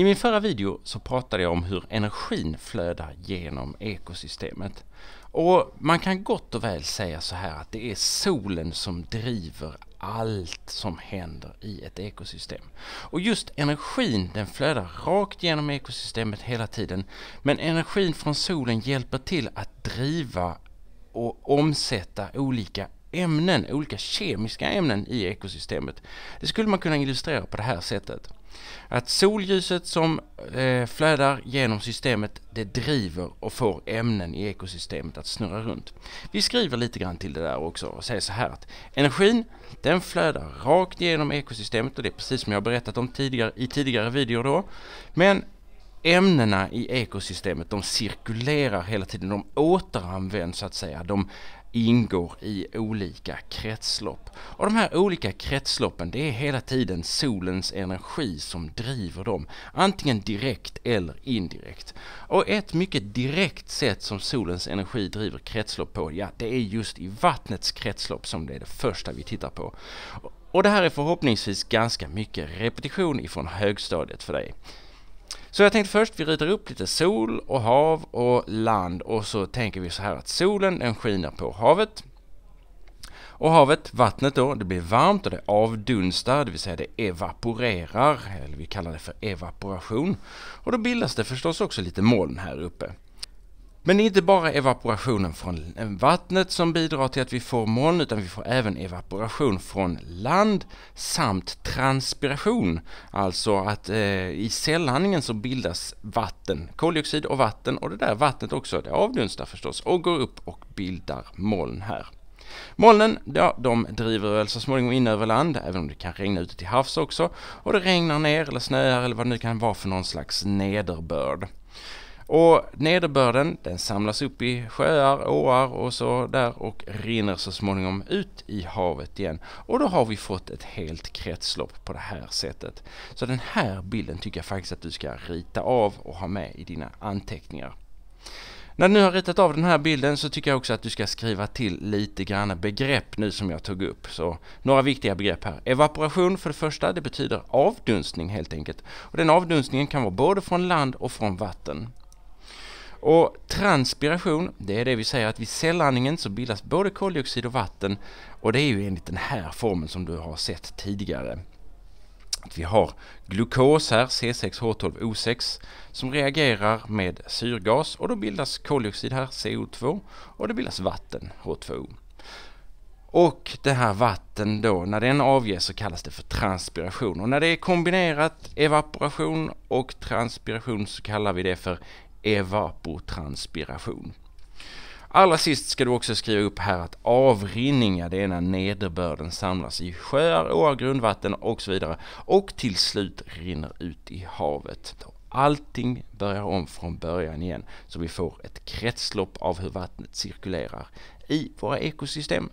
I min förra video så pratade jag om hur energin flödar genom ekosystemet. Och man kan gott och väl säga så här att det är solen som driver allt som händer i ett ekosystem. Och just energin den flödar rakt genom ekosystemet hela tiden. Men energin från solen hjälper till att driva och omsätta olika ämnen, olika kemiska ämnen i ekosystemet. Det skulle man kunna illustrera på det här sättet. Att solljuset som eh, flödar genom systemet det driver och får ämnen i ekosystemet att snurra runt. Vi skriver lite grann till det där också och säger så här att energin den flödar rakt genom ekosystemet och det är precis som jag berättat om tidigare, i tidigare videor då. Men ämnena i ekosystemet de cirkulerar hela tiden, de återanvänds så att säga. De ingår i olika kretslopp. Och de här olika kretsloppen, det är hela tiden solens energi som driver dem, antingen direkt eller indirekt. Och ett mycket direkt sätt som solens energi driver kretslopp på, ja, det är just i vattnets kretslopp som det är det första vi tittar på. Och det här är förhoppningsvis ganska mycket repetition ifrån högstadiet för dig. Så jag tänkte först vi ritar upp lite sol och hav och land och så tänker vi så här att solen den skiner på havet. Och havet, vattnet då, det blir varmt och det avdunstar, det vill säga det evaporerar, eller vi kallar det för evaporation. Och då bildas det förstås också lite moln här uppe. Men det är inte bara evaporationen från vattnet som bidrar till att vi får moln utan vi får även evaporation från land samt transpiration. Alltså att eh, i cellhandlingen så bildas vatten, koldioxid och vatten och det där vattnet också, det avdunstar förstås och går upp och bildar moln här. Molnen, ja, de driver väl så småningom in över land, även om det kan regna ute till havs också. Och det regnar ner eller snöar eller vad det nu kan vara för någon slags nederbörd. Och nederbörden den samlas upp i sjöar, åar och så där och rinner så småningom ut i havet igen. Och då har vi fått ett helt kretslopp på det här sättet. Så den här bilden tycker jag faktiskt att du ska rita av och ha med i dina anteckningar. När du nu har ritat av den här bilden så tycker jag också att du ska skriva till lite grann begrepp nu som jag tog upp. Så några viktiga begrepp här. Evaporation för det första, det betyder avdunstning helt enkelt. Och den avdunstningen kan vara både från land och från vatten. Och transpiration, det är det vi säger att vid cellandningen så bildas både koldioxid och vatten och det är ju enligt den här formeln som du har sett tidigare. Att vi har glukos här, C6H12O6, som reagerar med syrgas och då bildas koldioxid här, CO2, och det bildas vatten, H2O. Och det här vatten då, när den avges så kallas det för transpiration. Och när det är kombinerat evaporation och transpiration så kallar vi det för evapotranspiration. Allra sist ska du också skriva upp här att avrinningar, det är när nederbörden samlas i sjöar, åar, grundvatten och så vidare och till slut rinner ut i havet. Allting börjar om från början igen så vi får ett kretslopp av hur vattnet cirkulerar i våra ekosystem.